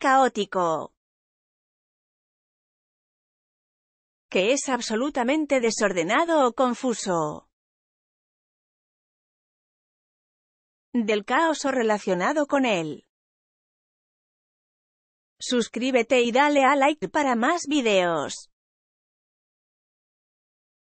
caótico. Que es absolutamente desordenado o confuso. Del caos o relacionado con él. Suscríbete y dale a like para más videos.